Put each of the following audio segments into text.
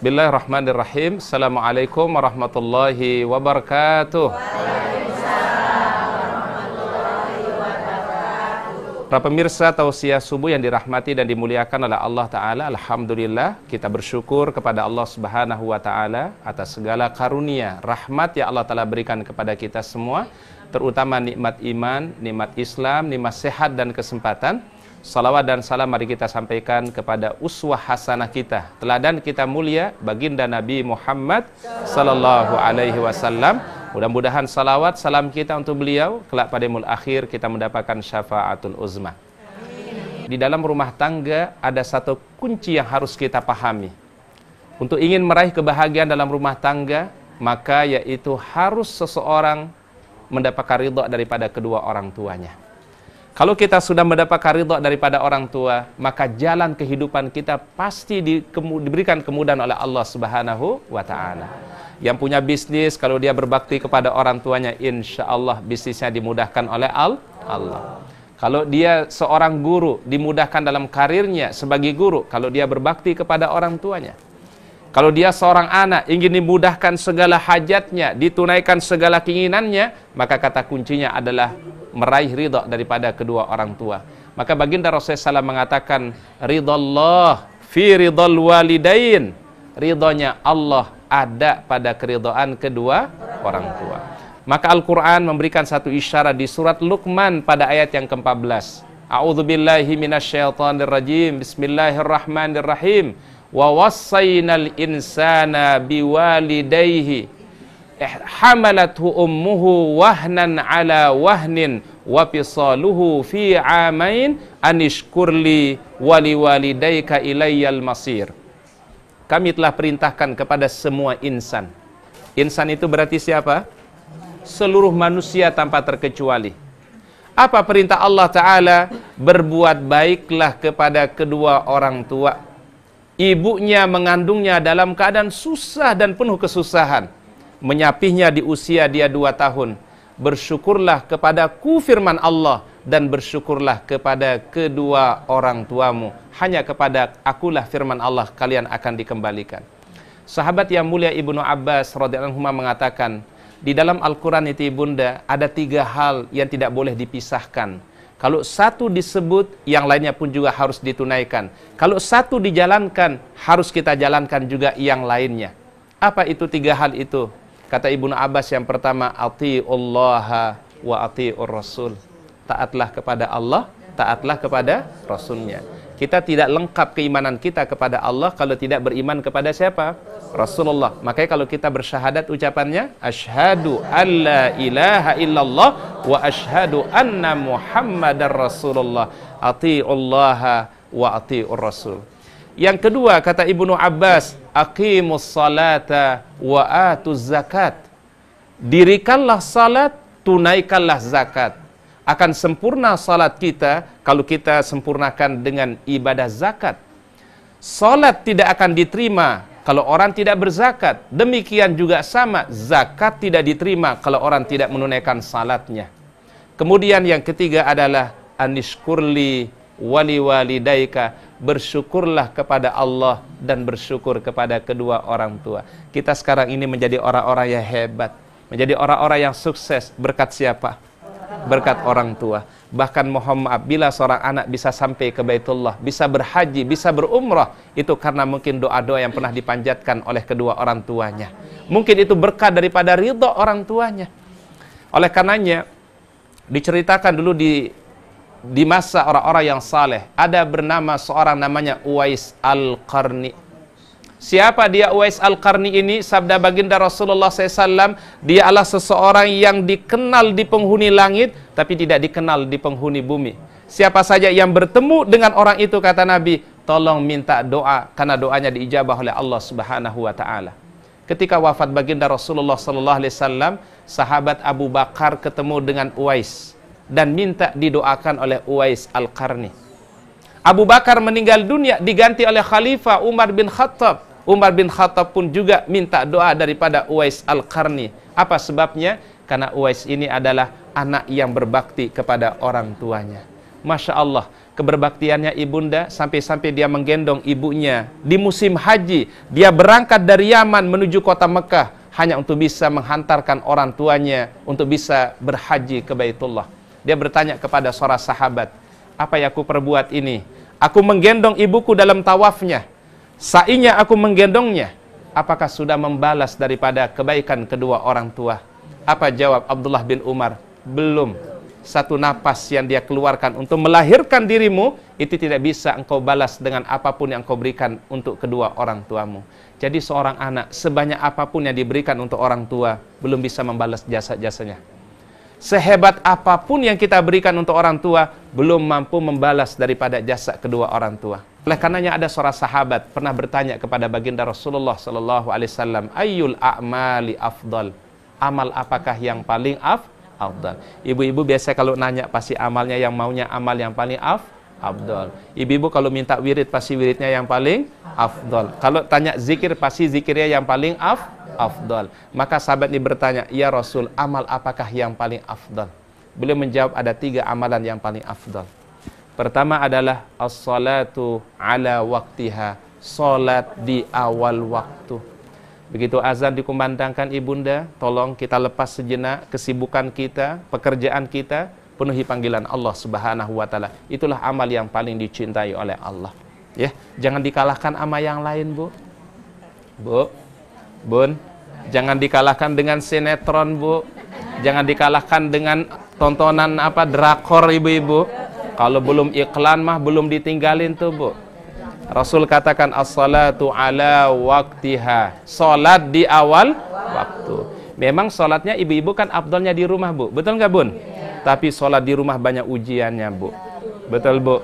Bismillahirrahmanirrahim. Assalamualaikum warahmatullahi wabarakatuh. Para pemirsa tausiah subuh yang dirahmati dan dimuliakan oleh Allah Ta'ala Alhamdulillah kita bersyukur kepada Allah Subhanahu Wa Ta'ala Atas segala karunia, rahmat yang Allah Ta'ala berikan kepada kita semua Terutama nikmat iman, nikmat Islam, nikmat sehat dan kesempatan Salawat dan salam mari kita sampaikan kepada uswah hasanah kita, teladan kita mulia baginda Nabi Muhammad sallallahu alaihi wasallam. Mudah-mudahan salawat salam kita untuk beliau kelak pada mul akhir kita mendapatkan syafaatul uzma. Di dalam rumah tangga ada satu kunci yang harus kita pahami. Untuk ingin meraih kebahagiaan dalam rumah tangga, maka yaitu harus seseorang mendapatkan ridho daripada kedua orang tuanya. Kalau kita sudah mendapat karidho daripada orang tua, maka jalan kehidupan kita pasti di, kemu, diberikan kemudahan oleh Allah Subhanahu wa taala. Yang punya bisnis kalau dia berbakti kepada orang tuanya, insya Allah bisnisnya dimudahkan oleh al Allah. Kalau dia seorang guru, dimudahkan dalam karirnya sebagai guru. Kalau dia berbakti kepada orang tuanya. Kalau dia seorang anak, ingin dimudahkan segala hajatnya, ditunaikan segala keinginannya, maka kata kuncinya adalah meraih ridha daripada kedua orang tua. Maka baginda Rasulullah SAW mengatakan Allah fi ridal walidain. Ridhonya Allah ada pada keridhaan kedua orang tua. Maka Al-Quran memberikan satu isyarat di surat Luqman pada ayat yang ke-14. billahi minasyaitanirrajim. Bismillahirrahmanirrahim. Wa al insana biwalidayhi hamalathu ummuhu wahnan ala wahnin wa fisaluhu fi amain anishkurli wali walidayka ilayyal masir kami telah perintahkan kepada semua insan insan itu berarti siapa? seluruh manusia tanpa terkecuali apa perintah Allah Ta'ala berbuat baiklah kepada kedua orang tua ibunya mengandungnya dalam keadaan susah dan penuh kesusahan menyapihnya di usia dia dua tahun. Bersyukurlah kepada ku firman Allah dan bersyukurlah kepada kedua orang tuamu. Hanya kepada akulah firman Allah kalian akan dikembalikan. Sahabat yang mulia Ibnu Abbas radhiyallahu mengatakan, di dalam Al-Quran itu ibunda ada tiga hal yang tidak boleh dipisahkan. Kalau satu disebut, yang lainnya pun juga harus ditunaikan. Kalau satu dijalankan, harus kita jalankan juga yang lainnya. Apa itu tiga hal itu? Kata Ibnu Abbas yang pertama, Allah wa atiur rasul. Taatlah kepada Allah, taatlah kepada rasulnya. Kita tidak lengkap keimanan kita kepada Allah kalau tidak beriman kepada siapa? Rasulullah. Makanya kalau kita bersyahadat ucapannya an la ilaha illallah wa ashadu anna muhammadar rasulullah. Atiullaha wa atiur rasul. Yang kedua kata Ibnu Abbas, aqimus salata wa atuz zakat. Dirikanlah salat, tunaikanlah zakat. Akan sempurna salat kita kalau kita sempurnakan dengan ibadah zakat. Salat tidak akan diterima kalau orang tidak berzakat. Demikian juga sama, zakat tidak diterima kalau orang tidak menunaikan salatnya. Kemudian yang ketiga adalah anishkurli wali walidaika bersyukurlah kepada Allah dan bersyukur kepada kedua orang tua. Kita sekarang ini menjadi orang-orang yang hebat, menjadi orang-orang yang sukses berkat siapa? Berkat orang tua. Bahkan mohon maaf bila seorang anak bisa sampai ke Baitullah, bisa berhaji, bisa berumrah, itu karena mungkin doa-doa yang pernah dipanjatkan oleh kedua orang tuanya. Mungkin itu berkat daripada ridho orang tuanya. Oleh karenanya, diceritakan dulu di di masa orang-orang yang saleh ada bernama seorang namanya Uwais Al-Qarni. Siapa dia Uwais Al-Qarni ini? Sabda baginda Rasulullah SAW, dia adalah seseorang yang dikenal di penghuni langit, tapi tidak dikenal di penghuni bumi. Siapa saja yang bertemu dengan orang itu, kata Nabi, tolong minta doa, karena doanya diijabah oleh Allah Subhanahu Wa Ta'ala. Ketika wafat baginda Rasulullah SAW, sahabat Abu Bakar ketemu dengan Uwais dan minta didoakan oleh Uwais Al-Qarni. Abu Bakar meninggal dunia diganti oleh Khalifah Umar bin Khattab. Umar bin Khattab pun juga minta doa daripada Uwais Al-Qarni. Apa sebabnya? Karena Uwais ini adalah anak yang berbakti kepada orang tuanya. Masya Allah, keberbaktiannya ibunda sampai-sampai dia menggendong ibunya. Di musim haji, dia berangkat dari Yaman menuju kota Mekah hanya untuk bisa menghantarkan orang tuanya untuk bisa berhaji ke Baitullah. Dia bertanya kepada seorang sahabat, apa yang aku perbuat ini? Aku menggendong ibuku dalam tawafnya. Sainya aku menggendongnya. Apakah sudah membalas daripada kebaikan kedua orang tua? Apa jawab Abdullah bin Umar? Belum. Satu napas yang dia keluarkan untuk melahirkan dirimu, itu tidak bisa engkau balas dengan apapun yang kau berikan untuk kedua orang tuamu. Jadi seorang anak, sebanyak apapun yang diberikan untuk orang tua, belum bisa membalas jasa-jasanya sehebat apapun yang kita berikan untuk orang tua, belum mampu membalas daripada jasa kedua orang tua. Oleh karenanya ada seorang sahabat pernah bertanya kepada baginda Rasulullah Sallallahu Alaihi Wasallam, ayul a'mali afdal, amal apakah yang paling af? Afdal. Ibu-ibu biasa kalau nanya pasti amalnya yang maunya amal yang paling af? Abdul. Ibu-ibu kalau minta wirid pasti wiridnya yang paling afdol. Kalau tanya zikir, pasti zikirnya yang paling af, afdol. Maka sahabat ini bertanya, Ya Rasul, amal apakah yang paling afdol? Beliau menjawab ada tiga amalan yang paling afdol. Pertama adalah as-salatu ala waktiha, salat di awal waktu. Begitu azan dikumandangkan ibunda, tolong kita lepas sejenak kesibukan kita, pekerjaan kita, penuhi panggilan Allah Subhanahu wa taala. Itulah amal yang paling dicintai oleh Allah. Ya, jangan dikalahkan sama yang lain, Bu. Bu. Bun, jangan dikalahkan dengan sinetron, Bu. Jangan dikalahkan dengan tontonan apa drakor ibu-ibu. Kalau belum iklan mah belum ditinggalin tuh, Bu. Rasul katakan as-salatu ala waktiha. Salat di awal waktu. Memang solatnya ibu-ibu kan abdolnya di rumah, Bu. Betul nggak, Bun? Tapi sholat di rumah banyak ujiannya, Bu. Betul, Bu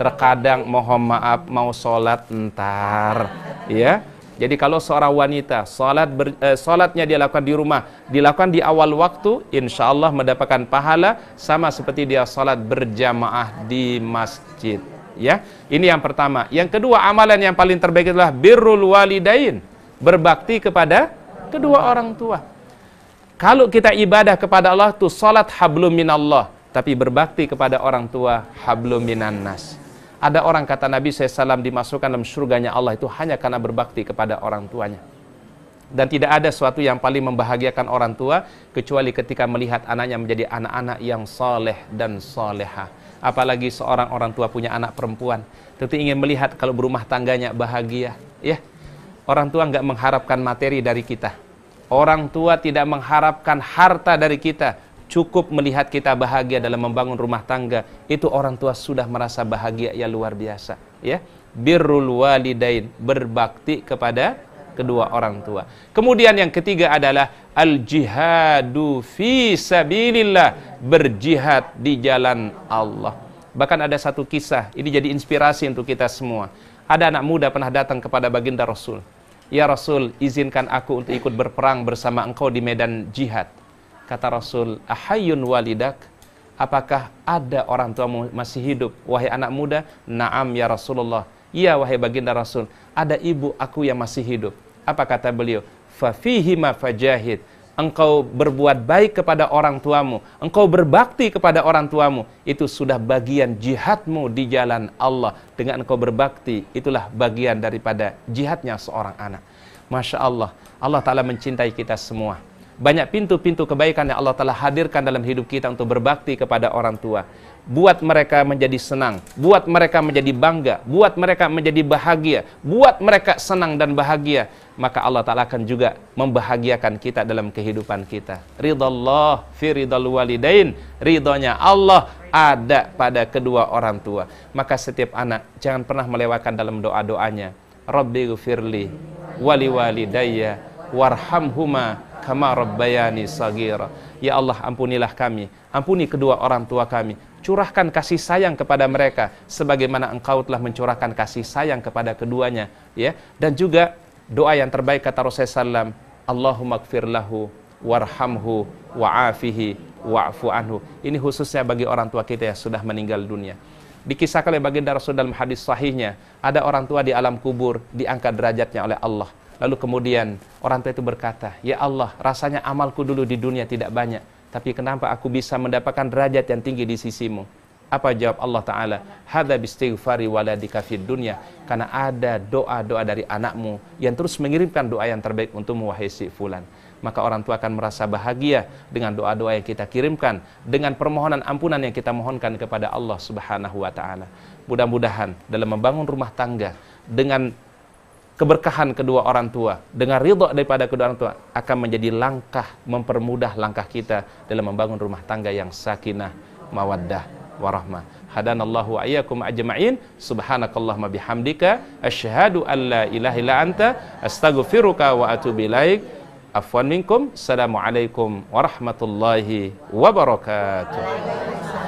terkadang mohon maaf mau sholat ntar ya jadi kalau seorang wanita sholat ber, eh, sholatnya dia lakukan di rumah dilakukan di awal waktu insya Allah mendapatkan pahala sama seperti dia sholat berjamaah di masjid ya ini yang pertama yang kedua amalan yang paling terbaik adalah birrul walidain berbakti kepada kedua orang tua kalau kita ibadah kepada Allah tuh sholat hablum minallah tapi berbakti kepada orang tua hablum minannas ada orang kata Nabi SAW dimasukkan dalam surganya Allah itu hanya karena berbakti kepada orang tuanya. Dan tidak ada sesuatu yang paling membahagiakan orang tua kecuali ketika melihat anaknya menjadi anak-anak yang soleh dan soleha. Apalagi seorang orang tua punya anak perempuan, tentu ingin melihat kalau berumah tangganya bahagia, ya. Orang tua nggak mengharapkan materi dari kita. Orang tua tidak mengharapkan harta dari kita, cukup melihat kita bahagia dalam membangun rumah tangga itu orang tua sudah merasa bahagia yang luar biasa ya birrul walidain berbakti kepada kedua orang tua kemudian yang ketiga adalah al jihadu fi sabilillah berjihad di jalan Allah bahkan ada satu kisah ini jadi inspirasi untuk kita semua ada anak muda pernah datang kepada baginda Rasul Ya Rasul, izinkan aku untuk ikut berperang bersama engkau di medan jihad Kata Rasul, "Ahayun walidak?" Apakah ada orang tua masih hidup wahai anak muda? "Na'am ya Rasulullah." "Iya wahai baginda Rasul, ada ibu aku yang masih hidup." Apa kata beliau? "Fafihi ma fajahid." Engkau berbuat baik kepada orang tuamu, engkau berbakti kepada orang tuamu, itu sudah bagian jihadmu di jalan Allah. Dengan engkau berbakti, itulah bagian daripada jihadnya seorang anak. Masya Allah, Allah Ta'ala mencintai kita semua banyak pintu-pintu kebaikan yang Allah telah hadirkan dalam hidup kita untuk berbakti kepada orang tua. Buat mereka menjadi senang, buat mereka menjadi bangga, buat mereka menjadi bahagia, buat mereka senang dan bahagia. Maka Allah Ta'ala akan juga membahagiakan kita dalam kehidupan kita. Ridho Allah fi walidain. Ridhonya Allah ada pada kedua orang tua. Maka setiap anak jangan pernah melewatkan dalam doa-doanya. Rabbi gufirli wali walidayya warhamhumah, kama rabbayani sagira. Ya Allah, ampunilah kami. Ampuni kedua orang tua kami. Curahkan kasih sayang kepada mereka sebagaimana engkau telah mencurahkan kasih sayang kepada keduanya, ya. Dan juga doa yang terbaik kata Rasulullah sallam Allahumma lahu warhamhu wa'afihi wa'fu anhu. Ini khususnya bagi orang tua kita yang sudah meninggal dunia. Dikisahkan oleh baginda Rasul dalam hadis sahihnya, ada orang tua di alam kubur diangkat derajatnya oleh Allah. Lalu kemudian orang tua itu berkata, Ya Allah, rasanya amalku dulu di dunia tidak banyak. Tapi kenapa aku bisa mendapatkan derajat yang tinggi di sisimu? Apa jawab Allah Ta'ala? Hada bistighfari waladika fid dunya. Karena ada doa-doa dari anakmu yang terus mengirimkan doa yang terbaik untukmu, wahai si fulan. Maka orang tua akan merasa bahagia dengan doa-doa yang kita kirimkan. Dengan permohonan ampunan yang kita mohonkan kepada Allah Subhanahu Wa Ta'ala. Mudah-mudahan dalam membangun rumah tangga dengan keberkahan kedua orang tua, dengan ridho daripada kedua orang tua, akan menjadi langkah, mempermudah langkah kita dalam membangun rumah tangga yang sakinah, mawaddah, warahmah. Hadanallahu ayyakum ajma'in. Subhanakallahumma bihamdika. Asyhadu an la ilaha illa anta. Astaghfiruka wa atubu ilaik. Afwan minkum. Assalamualaikum warahmatullahi wabarakatuh.